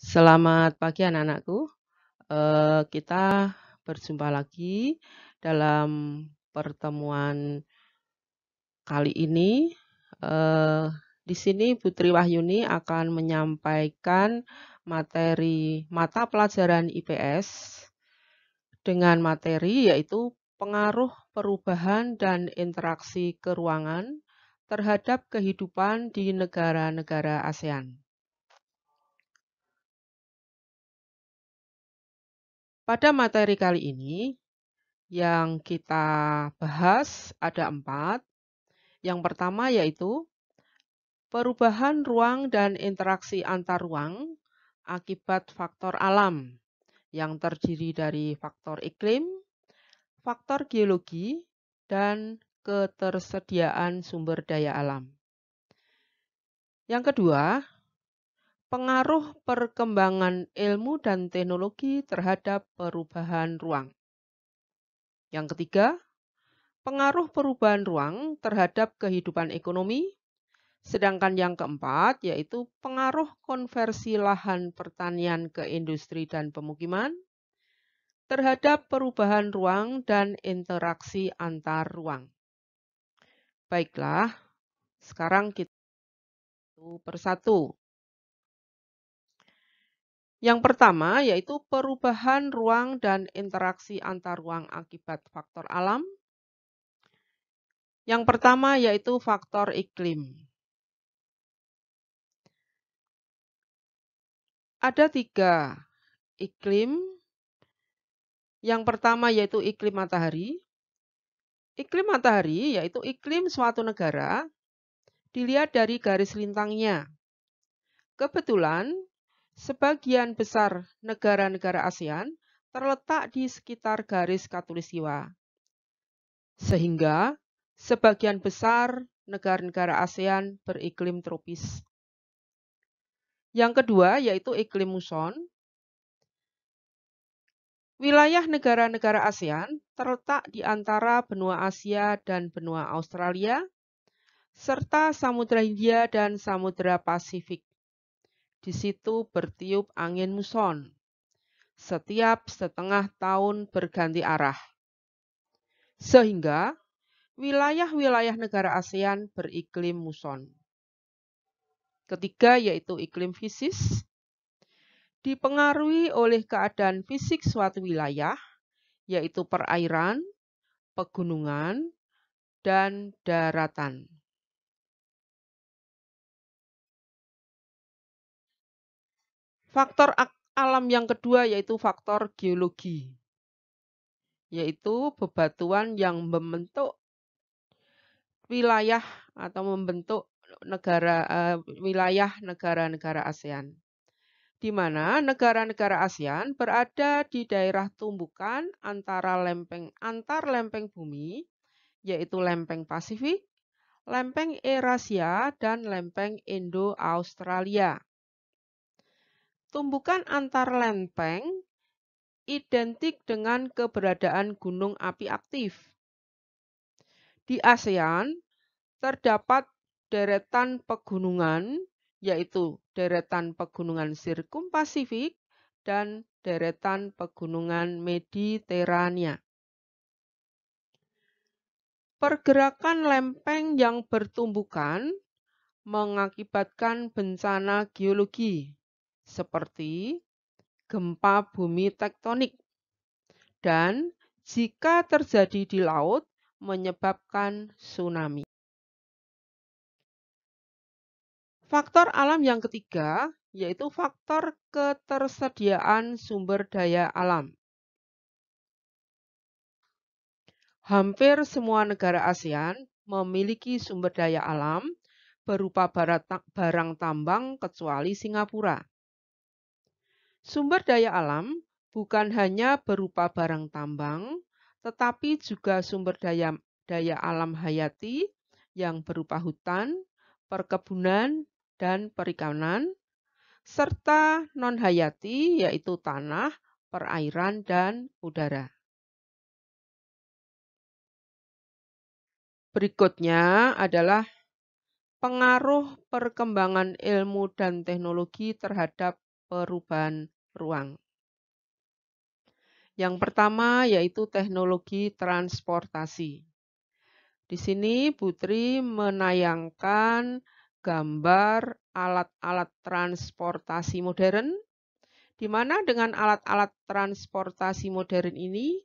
Selamat pagi anak-anakku. Eh, kita berjumpa lagi dalam pertemuan kali ini. Eh, di sini Putri Wahyuni akan menyampaikan materi mata pelajaran IPS dengan materi yaitu pengaruh perubahan dan interaksi keruangan terhadap kehidupan di negara-negara ASEAN. Pada materi kali ini, yang kita bahas ada empat. Yang pertama yaitu perubahan ruang dan interaksi antar ruang akibat faktor alam yang terdiri dari faktor iklim, faktor geologi, dan ketersediaan sumber daya alam. Yang kedua, pengaruh perkembangan ilmu dan teknologi terhadap perubahan ruang. Yang ketiga, pengaruh perubahan ruang terhadap kehidupan ekonomi. Sedangkan yang keempat yaitu pengaruh konversi lahan pertanian ke industri dan pemukiman terhadap perubahan ruang dan interaksi antar ruang. Baiklah, sekarang kita persatu yang pertama yaitu perubahan ruang dan interaksi antar ruang akibat faktor alam. Yang pertama yaitu faktor iklim. Ada tiga iklim. Yang pertama yaitu iklim matahari. Iklim matahari yaitu iklim suatu negara dilihat dari garis lintangnya. Kebetulan Sebagian besar negara-negara ASEAN terletak di sekitar garis katulistiwa. Sehingga, sebagian besar negara-negara ASEAN beriklim tropis. Yang kedua yaitu iklim muson. Wilayah negara-negara ASEAN terletak di antara benua Asia dan benua Australia, serta Samudra Hindia dan Samudra Pasifik. Di situ bertiup angin muson. Setiap setengah tahun berganti arah. Sehingga wilayah-wilayah negara ASEAN beriklim muson. Ketiga yaitu iklim fisis, dipengaruhi oleh keadaan fisik suatu wilayah, yaitu perairan, pegunungan, dan daratan. Faktor alam yang kedua yaitu faktor geologi, yaitu bebatuan yang membentuk wilayah atau membentuk negara uh, wilayah negara-negara ASEAN. Di mana negara-negara ASEAN berada di daerah tumbukan antara lempeng antar lempeng bumi yaitu lempeng Pasifik, lempeng Eurasia dan lempeng Indo-Australia. Tumbukan antar lempeng identik dengan keberadaan gunung api aktif. Di ASEAN, terdapat deretan pegunungan, yaitu deretan pegunungan Sirkum Pasifik dan deretan pegunungan Mediterania. Pergerakan lempeng yang bertumbukan mengakibatkan bencana geologi seperti gempa bumi tektonik. Dan jika terjadi di laut, menyebabkan tsunami. Faktor alam yang ketiga yaitu faktor ketersediaan sumber daya alam. Hampir semua negara ASEAN memiliki sumber daya alam berupa barang tambang kecuali Singapura. Sumber daya alam bukan hanya berupa barang tambang, tetapi juga sumber daya daya alam hayati yang berupa hutan, perkebunan, dan perikanan, serta non-hayati yaitu tanah, perairan, dan udara. Berikutnya adalah pengaruh perkembangan ilmu dan teknologi terhadap perubahan ruang. Yang pertama yaitu teknologi transportasi. Di sini Putri menayangkan gambar alat-alat transportasi modern, di mana dengan alat-alat transportasi modern ini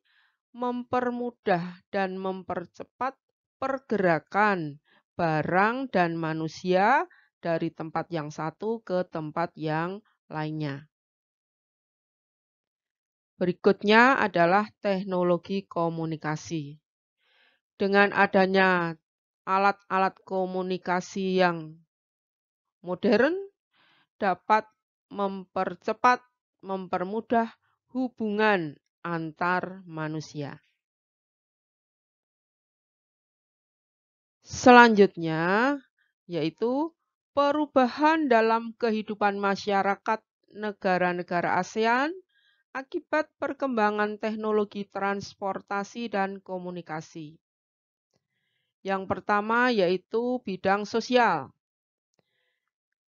mempermudah dan mempercepat pergerakan barang dan manusia dari tempat yang satu ke tempat yang lainnya. Berikutnya adalah teknologi komunikasi. Dengan adanya alat-alat komunikasi yang modern dapat mempercepat, mempermudah hubungan antar manusia. Selanjutnya yaitu perubahan dalam kehidupan masyarakat negara-negara ASEAN akibat perkembangan teknologi transportasi dan komunikasi. Yang pertama yaitu bidang sosial.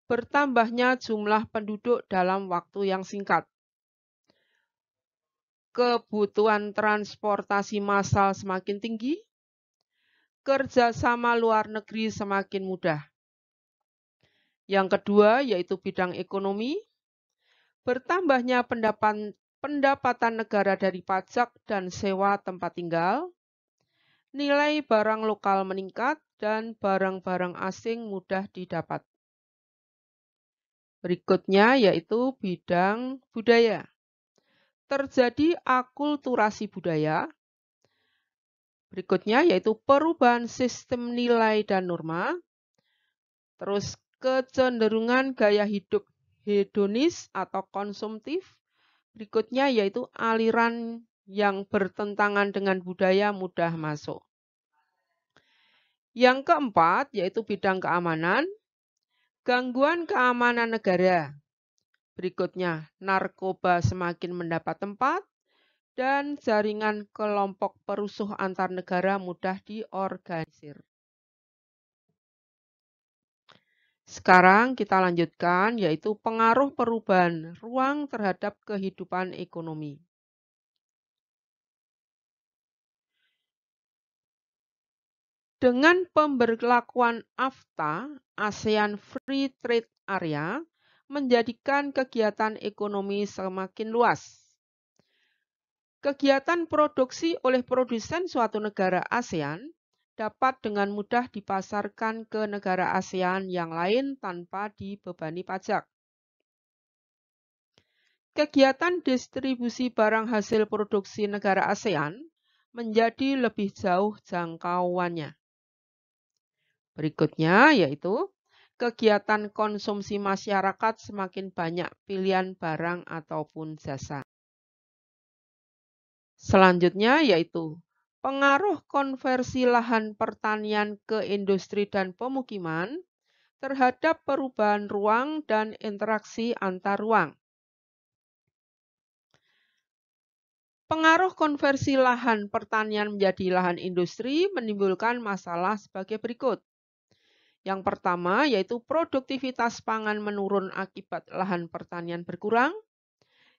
Bertambahnya jumlah penduduk dalam waktu yang singkat. Kebutuhan transportasi massal semakin tinggi. Kerjasama luar negeri semakin mudah yang kedua yaitu bidang ekonomi. Bertambahnya pendapatan pendapatan negara dari pajak dan sewa tempat tinggal. Nilai barang lokal meningkat dan barang-barang asing mudah didapat. Berikutnya yaitu bidang budaya. Terjadi akulturasi budaya. Berikutnya yaitu perubahan sistem nilai dan norma. Terus kecenderungan gaya hidup hedonis atau konsumtif. Berikutnya yaitu aliran yang bertentangan dengan budaya mudah masuk. Yang keempat yaitu bidang keamanan, gangguan keamanan negara. Berikutnya, narkoba semakin mendapat tempat dan jaringan kelompok perusuh antar negara mudah diorganisir. Sekarang kita lanjutkan yaitu pengaruh perubahan ruang terhadap kehidupan ekonomi. Dengan pemberlakuan AFTA, ASEAN Free Trade Area menjadikan kegiatan ekonomi semakin luas. Kegiatan produksi oleh produsen suatu negara ASEAN dapat dengan mudah dipasarkan ke negara ASEAN yang lain tanpa dibebani pajak. Kegiatan distribusi barang hasil produksi negara ASEAN menjadi lebih jauh jangkauannya. Berikutnya yaitu kegiatan konsumsi masyarakat semakin banyak pilihan barang ataupun jasa. Selanjutnya yaitu pengaruh konversi lahan pertanian ke industri dan pemukiman terhadap perubahan ruang dan interaksi antar ruang. Pengaruh konversi lahan pertanian menjadi lahan industri menimbulkan masalah sebagai berikut. Yang pertama yaitu produktivitas pangan menurun akibat lahan pertanian berkurang.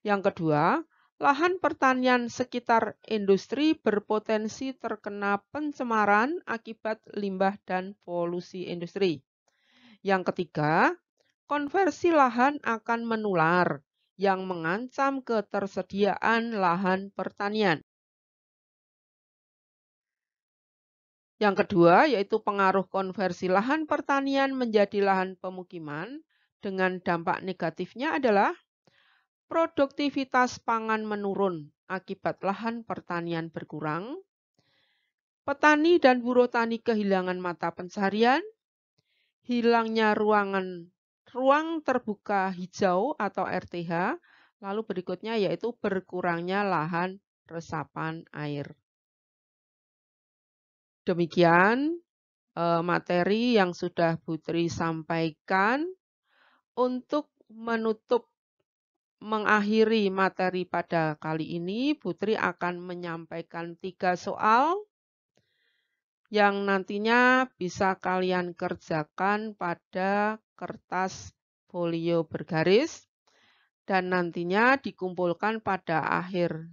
Yang kedua, Lahan pertanian sekitar industri berpotensi terkena pencemaran akibat limbah dan polusi industri. Yang ketiga, konversi lahan akan menular yang mengancam ketersediaan lahan pertanian. Yang kedua yaitu pengaruh konversi lahan pertanian menjadi lahan pemukiman dengan dampak negatifnya adalah produktivitas pangan menurun akibat lahan pertanian berkurang, petani dan buruh tani kehilangan mata pencarian, hilangnya ruangan ruang terbuka hijau atau RTH, lalu berikutnya yaitu berkurangnya lahan resapan air. Demikian eh, materi yang sudah Putri sampaikan untuk menutup mengakhiri materi pada kali ini, Putri akan menyampaikan tiga soal yang nantinya bisa kalian kerjakan pada kertas folio bergaris dan nantinya dikumpulkan pada akhir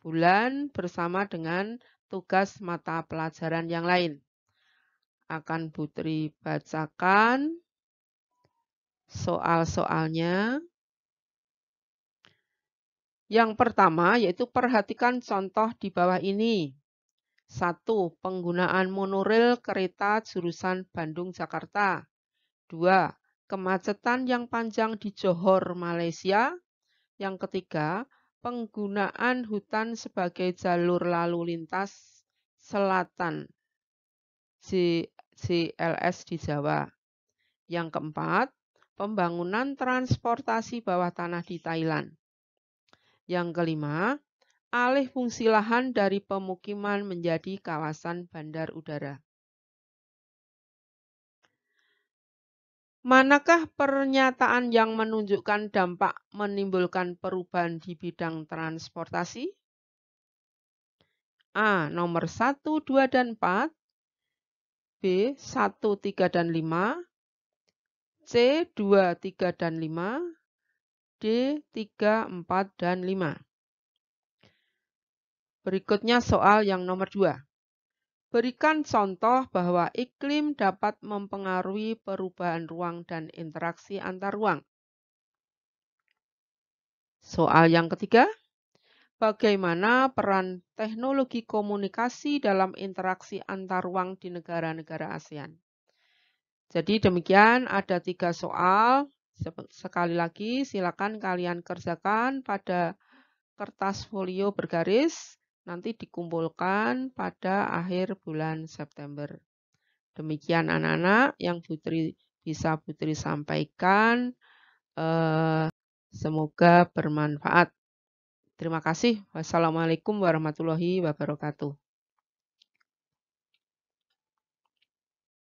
bulan bersama dengan tugas mata pelajaran yang lain. Akan Putri bacakan soal-soalnya. Yang pertama yaitu perhatikan contoh di bawah ini. Satu Penggunaan monorail kereta jurusan Bandung-Jakarta. Dua Kemacetan yang panjang di Johor, Malaysia. Yang ketiga, penggunaan hutan sebagai jalur lalu lintas selatan CLS di Jawa. Yang keempat, pembangunan transportasi bawah tanah di Thailand. Yang kelima, alih fungsi lahan dari pemukiman menjadi kawasan bandar udara. Manakah pernyataan yang menunjukkan dampak menimbulkan perubahan di bidang transportasi? A. Nomor 1, 2, dan 4 B. 1, 3, dan 5 C. 2, 3, dan 5 D, 3, 4, dan 5. Berikutnya soal yang nomor 2. Berikan contoh bahwa iklim dapat mempengaruhi perubahan ruang dan interaksi antar ruang. Soal yang ketiga, bagaimana peran teknologi komunikasi dalam interaksi antar ruang di negara-negara ASEAN? Jadi demikian ada tiga soal Sekali lagi, silakan kalian kerjakan pada kertas folio bergaris, nanti dikumpulkan pada akhir bulan September. Demikian anak-anak yang Putri bisa Putri sampaikan. Eh, semoga bermanfaat. Terima kasih. Wassalamualaikum warahmatullahi wabarakatuh.